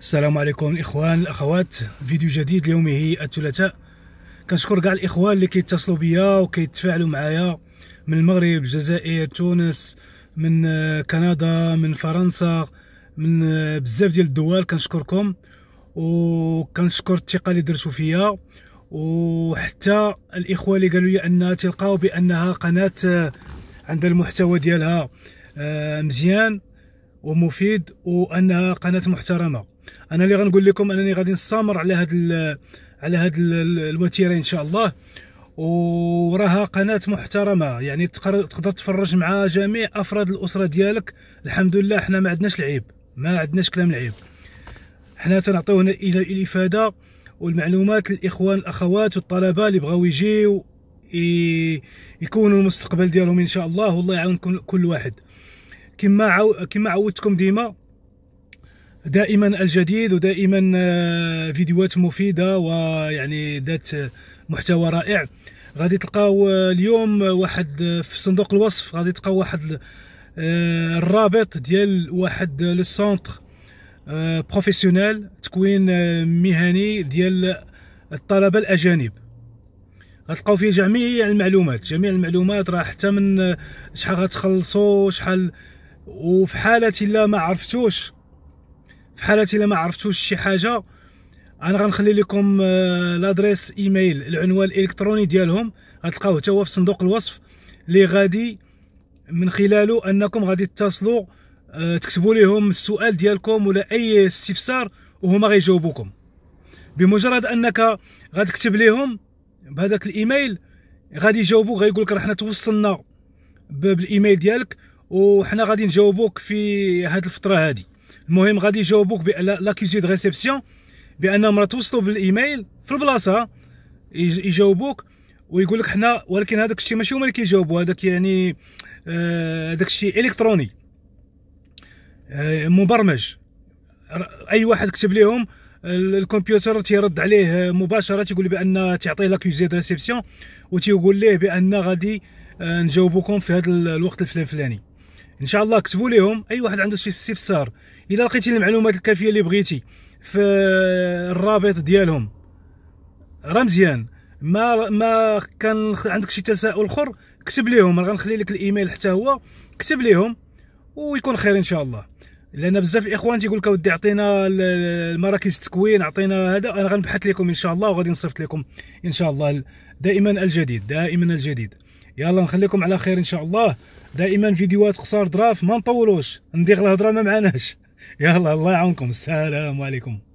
السلام عليكم الاخوان الاخوات فيديو جديد ليومه الثلاثاء كنشكر كاع الاخوان اللي كيتصلوا بيا وكيتفاعلوا معايا من المغرب الجزائر تونس من آه، كندا من فرنسا من آه، بزاف ديال الدول كنشكركم وكنشكر الثقه اللي درتو فيا وحتى الاخوه اللي قالوا لي انها تلقاو بانها قناه آه، عندها المحتوى ديالها مزيان ومفيد وانها قناه محترمه انا اللي غنقول لكم انني غادي نستمر على هاد على هاد الوتيره ان شاء الله وراها قناه محترمه يعني تقدر تفرج مع جميع افراد الاسره ديالك الحمد لله حنا ما عندناش العيب ما عندناش كلام العيب حنا تنعطيو هنا الى الافاده والمعلومات للاخوان الاخوات والطلبه اللي بغاو يجيو يكونوا المستقبل ديالهم ان شاء الله والله يعاون كل واحد كما كما عودتكم ديما دائما الجديد ودائما آه، فيديوهات مفيده ويعني ذات آه، محتوى رائع غادي تلقاو آه، اليوم واحد في صندوق الوصف غادي تلقاو واحد الرابط ديال واحد لو سونتر بروفيسيونيل تكوين مهني ديال الطلبه الاجانب غتلقاو فيه جميع المعلومات جميع المعلومات راه حتى من شحال غتخلصوا شحال وفي حاله الا ما عرفتوش في حاله الا ما عرفتوش شي حاجه انا غنخلي لكم آه، لادريس ايميل العنوان الالكتروني ديالهم غتلقاوه حتى هو في صندوق الوصف اللي غادي من خلاله انكم غادي تتصلوا آه، تكتبوا لهم السؤال ديالكم ولا اي استفسار وهما غيجاوبوكم بمجرد انك غتكتب لهم بهذاك الايميل غادي يجاوبوك غيقول لك راه حنا توصلنا بالايميل ديالك وحنا غادي نجاوبوك في هاد الفتره هادي المهم غادي يجاوبوك لاكيزي دو ريسبسيون بانهم راه توصلوا بالايميل في البلاصه يجاوبوك ويقول لك حنا ولكن هذاك الشيء ماشي هما اللي كيجاوبوا هذاك يعني آه، هذاك الشيء الكتروني آه، مبرمج اي واحد كتب لهم الكمبيوتر تيرد عليه مباشره تيقول بان تعطيه لاكيوزي دو ريسبسيون وتيقول ليه بان غادي آه، نجاوبكم في هذا الوقت الفلاني ان شاء الله كتبوا ليهم اي واحد عنده شي استفسار الا لقيتي المعلومات الكافيه اللي بغيتي في الرابط ديالهم راه مزيان ما ما كان عندك شي تساؤل اخر كتب ليهم انا غنخلي لك الايميل حتى هو كتب ليهم ويكون خير ان شاء الله لان بزاف الاخوان تيقول لك اودي عطينا المراكز التكوين عطينا هذا انا غنبحث لكم ان شاء الله وغادي نصيفط لكم ان شاء الله دائما الجديد دائما الجديد يلا نخليكم على خير ان شاء الله دائما فيديوهات قصار دراف ما نطولوش ندير الهضره ما معناش يلا الله يعاونكم السلام عليكم